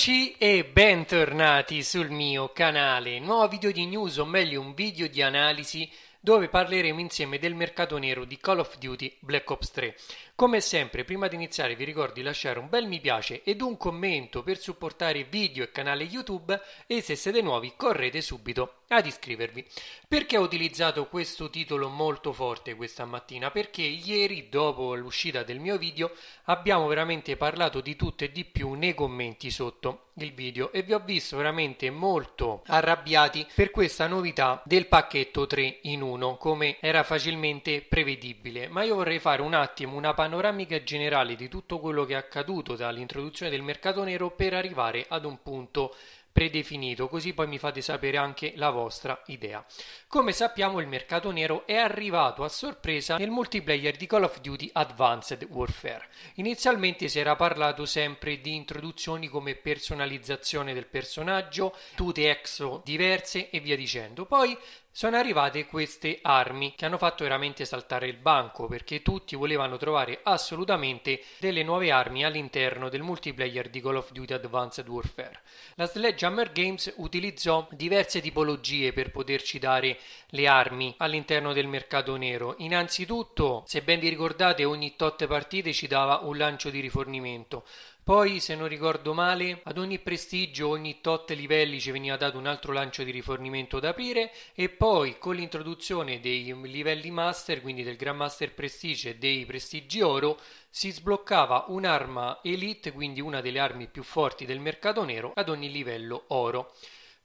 Eccoci e bentornati sul mio canale, nuovo video di news o meglio un video di analisi dove parleremo insieme del mercato nero di Call of Duty Black Ops 3. Come sempre, prima di iniziare vi ricordo di lasciare un bel mi piace ed un commento per supportare video e canale YouTube e se siete nuovi correte subito ad iscrivervi. Perché ho utilizzato questo titolo molto forte questa mattina? Perché ieri, dopo l'uscita del mio video, abbiamo veramente parlato di tutto e di più nei commenti sotto il video e vi ho visto veramente molto arrabbiati per questa novità del pacchetto 3 in 1, come era facilmente prevedibile. Ma io vorrei fare un attimo una panoramica panoramica generale di tutto quello che è accaduto dall'introduzione del mercato nero per arrivare ad un punto predefinito, così poi mi fate sapere anche la vostra idea. Come sappiamo il mercato nero è arrivato a sorpresa nel multiplayer di Call of Duty Advanced Warfare. Inizialmente si era parlato sempre di introduzioni come personalizzazione del personaggio, tute exo diverse e via dicendo. Poi sono arrivate queste armi che hanno fatto veramente saltare il banco perché tutti volevano trovare assolutamente delle nuove armi all'interno del multiplayer di Call of Duty Advanced Warfare. La Sledgehammer Games utilizzò diverse tipologie per poterci dare le armi all'interno del mercato nero. Innanzitutto, se ben vi ricordate, ogni tot partite ci dava un lancio di rifornimento. Poi, se non ricordo male, ad ogni prestigio, ogni tot livelli ci veniva dato un altro lancio di rifornimento da aprire e poi con l'introduzione dei livelli master, quindi del Grand Master Prestige e dei prestigi oro, si sbloccava un'arma elite, quindi una delle armi più forti del mercato nero, ad ogni livello oro.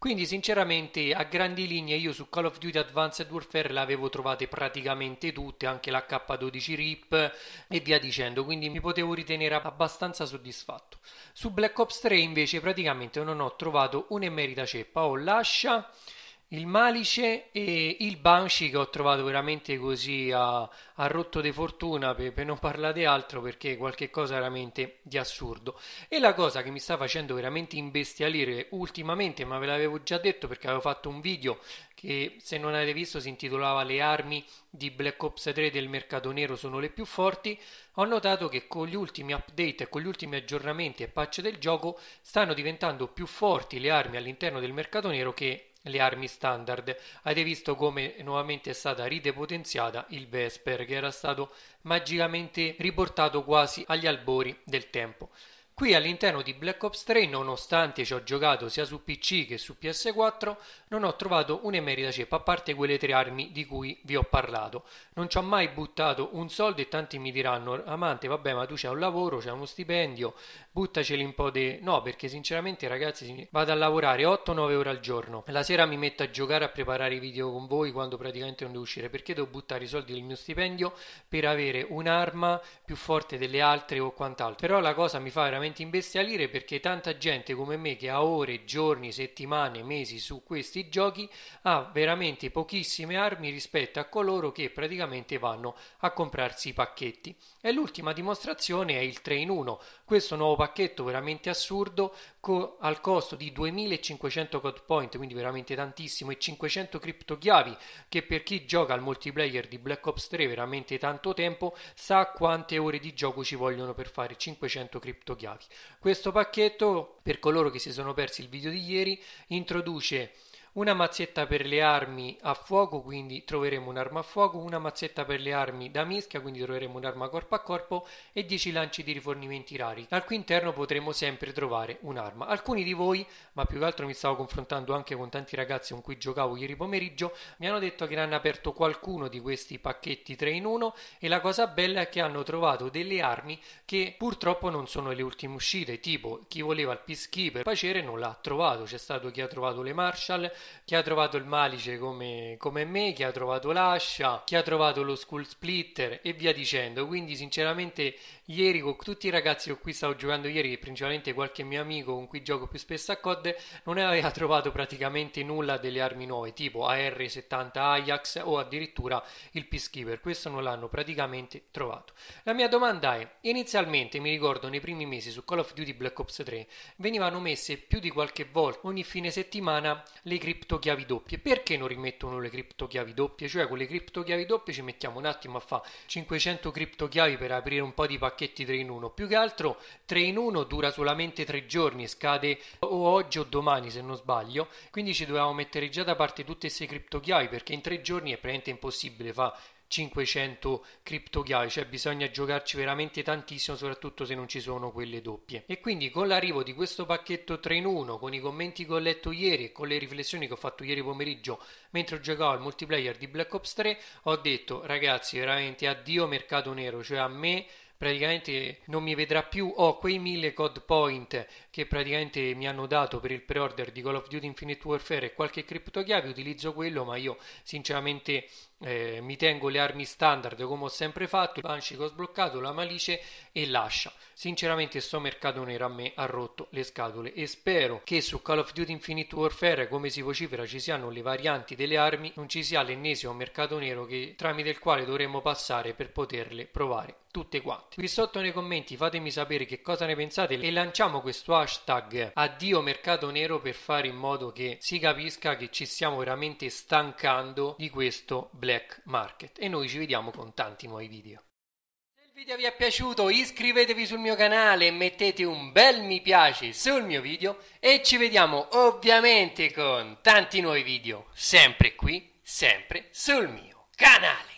Quindi sinceramente a grandi linee io su Call of Duty Advanced Warfare le avevo trovate praticamente tutte, anche la K12 RIP e via dicendo, quindi mi potevo ritenere abbastanza soddisfatto. Su Black Ops 3 invece praticamente non ho trovato un'emerita ceppa, ho l'ascia il Malice e il Banshee che ho trovato veramente così a, a rotto di fortuna per, per, non parlare di altro perché è qualcosa veramente di assurdo e la cosa che mi sta facendo veramente imbestialire ultimamente ma ve l'avevo già detto perché avevo fatto un video che se non avete visto si intitolava le armi di Black Ops 3 del mercato nero sono le più forti ho notato che con gli ultimi update e con gli ultimi aggiornamenti e patch del gioco stanno diventando più forti le armi all'interno del mercato nero che le armi standard. Avete visto come nuovamente è stata ridepotenziata il Vesper, che era stato magicamente riportato quasi agli albori del tempo. Qui all'interno di Black Ops 3, nonostante ci ho giocato sia su PC che su PS4, non ho trovato un'emerita ceppa, a parte quelle tre armi di cui vi ho parlato. Non ci ho mai buttato un soldo e tanti mi diranno, amante, vabbè, ma tu c'hai un lavoro, c'hai uno stipendio, buttaceli un po' di... No, perché sinceramente ragazzi vado a lavorare 8-9 ore al giorno, la sera mi metto a giocare, a preparare i video con voi quando praticamente non devo uscire, perché devo buttare i soldi del mio stipendio per avere un'arma più forte delle altre o quant'altro. Però la cosa mi fa veramente veramente imbestialire perché tanta gente come me che ha ore, giorni, settimane, mesi su questi giochi ha veramente pochissime armi rispetto a coloro che praticamente vanno a comprarsi i pacchetti. E l'ultima dimostrazione è il 3 in 1, questo nuovo pacchetto veramente assurdo co- al costo di 2500 code point, quindi veramente tantissimo, e 500 criptochiavi che per chi gioca al multiplayer di Black Ops 3 veramente tanto tempo sa quante ore di gioco ci vogliono per fare 500 criptochiavi cavi. Questo pacchetto, per coloro che si sono persi il video di ieri, introduce una mazzetta per le armi a fuoco, quindi troveremo un'arma a fuoco, una mazzetta per le armi da mischia, quindi troveremo un'arma corpo a corpo e 10 lanci di rifornimenti rari, al cui interno potremo sempre trovare un'arma. Alcuni di voi, ma più che altro mi stavo confrontando anche con tanti ragazzi con cui giocavo ieri pomeriggio, mi hanno detto che ne hanno aperto qualcuno di questi pacchetti 3 in 1 e la cosa bella è che hanno trovato delle armi che purtroppo non sono le ultime uscite, tipo chi voleva il peacekeeper, pacere non l'ha trovato, c'è stato chi ha trovato le Marshall, chi ha trovato il malice come, come me, chi ha trovato l'ascia, chi ha trovato lo school splitter e via dicendo. Quindi sinceramente ieri con tutti i ragazzi con cui stavo giocando ieri e principalmente qualche mio amico con cui gioco più spesso a COD non aveva trovato praticamente nulla delle armi nuove tipo AR-70 Ajax o addirittura il Peacekeeper. Questo non l'hanno praticamente trovato. La mia domanda è, inizialmente mi ricordo nei primi mesi su Call of Duty Black Ops 3 venivano messe più di qualche volta ogni fine settimana le critiche criptochiavi doppie. Perché non rimettono le criptochiavi doppie? Cioè con le criptochiavi doppie ci mettiamo un attimo a fare 500 criptochiavi per aprire un po' di pacchetti 3 in 1. Più che altro 3 in 1 dura solamente 3 giorni, scade o oggi o domani se non sbaglio. Quindi ci dovevamo mettere già da parte tutte queste criptochiavi perché in 3 giorni è praticamente impossibile fare 500 criptoghiavi, cioè bisogna giocarci veramente tantissimo, soprattutto se non ci sono quelle doppie. E quindi con l'arrivo di questo pacchetto 3 in 1, con i commenti che ho letto ieri e con le riflessioni che ho fatto ieri pomeriggio mentre giocavo al multiplayer di Black Ops 3, ho detto ragazzi veramente addio mercato nero, cioè a me praticamente non mi vedrà più, ho quei mille code point che praticamente mi hanno dato per il pre-order di Call of Duty Infinite Warfare e qualche criptochiave, utilizzo quello, ma io sinceramente eh, mi tengo le armi standard come ho sempre fatto, il Banshee che ho sbloccato, la malice e lascia. Sinceramente sto mercato nero a me ha rotto le scatole e spero che su Call of Duty Infinite Warfare, come si vocifera, ci siano le varianti delle armi, non ci sia l'ennesimo mercato nero che, tramite il quale dovremmo passare per poterle provare tutte quante. Qui sotto nei commenti fatemi sapere che cosa ne pensate e lanciamo questo hashtag addio mercato nero per fare in modo che si capisca che ci stiamo veramente stancando di questo black market. E noi ci vediamo con tanti nuovi video video vi è piaciuto iscrivetevi sul mio canale e mettete un bel mi piace sul mio video e ci vediamo ovviamente con tanti nuovi video sempre qui, sempre sul mio canale.